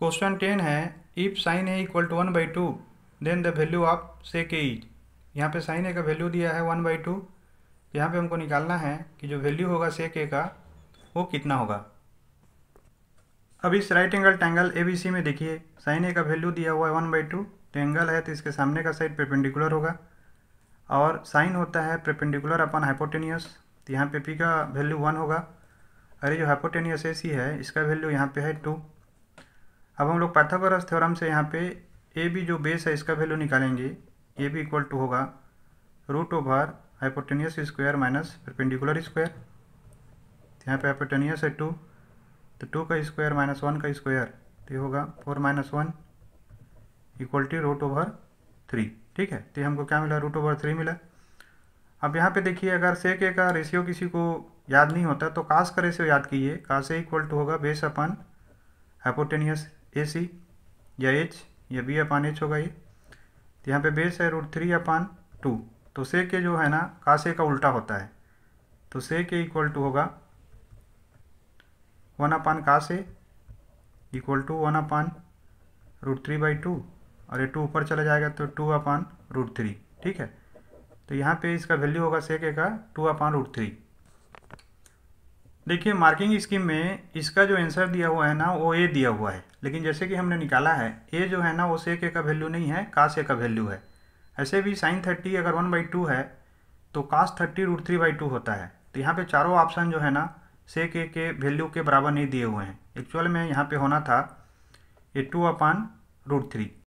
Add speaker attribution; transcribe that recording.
Speaker 1: question ten है if sine A equal to one by two then the value of sec is यहाँ पे sign A का value दिया है one by to यहाँ पे हमको निकालना है कि जो वैल्यू होगा से के का वो कितना होगा अब इस right angle triangle A B C में देखिए साइन ए का वैल्यू दिया हुआ है वन बाई टू तो एंगल है तो इसके सामने का साइड परपेंडिकुलर होगा और साइन होता है परपेंडिकुलर अपन हाइपोटेनियस तो यहाँ पे पी का वैल्यू वन होगा अरे जो हाइपोटेनियस ए सी है इसका वैल्यू यहाँ पे है टू अब हम लोग पाथागोरस थ्योरम से यहाँ पे ए बी जो बेस है इसका वैल्यू निकालेंगे ए बी इक्वल टू होगा root over hypotenuse square minus perpendicular square तो यहाँ पे हाइपोटेनियस है टू तो टू का स्क्वायर माइनस वन का स्क्वायर तो ये होगा four minus one equal to root over three ठीक है तो हमको क्या मिला रूट ओवर थ्री मिला अब यहाँ पे देखिए अगर सेक ए का रेशियो किसी को याद नहीं होता तो कास का रेशियो याद कीजिए कास ए इक्वल टू होगा base upon hypotenuse A C या एच या बी अपान एच होगा ये तो यहाँ पे बेस है रूट थ्री अपान टू तो से के जो है ना का से का उल्टा होता है तो से के इक्वल टू होगा वन अपान का sec equal to one upon root three by two और ये टू ऊपर चला जाएगा तो टू अपान रूट थ्री ठीक है तो यहाँ पे इसका वैल्यू होगा से के का टू अपान रूट थ्री देखिए मार्किंग स्कीम में इसका जो आंसर दिया हुआ है ना वो ए दिया हुआ है लेकिन जैसे कि हमने निकाला है ए जो है ना वो से के का वैल्यू नहीं है कास ए का वैल्यू है ऐसे भी साइन थर्टी अगर वन बाई टू है तो cos thirty root three by two होता है तो यहाँ पे चारों ऑप्शन जो है ना से के के वैल्यू के बराबर नहीं दिए हुए हैं एक्चुअल में यहाँ पर होना था A two upon root three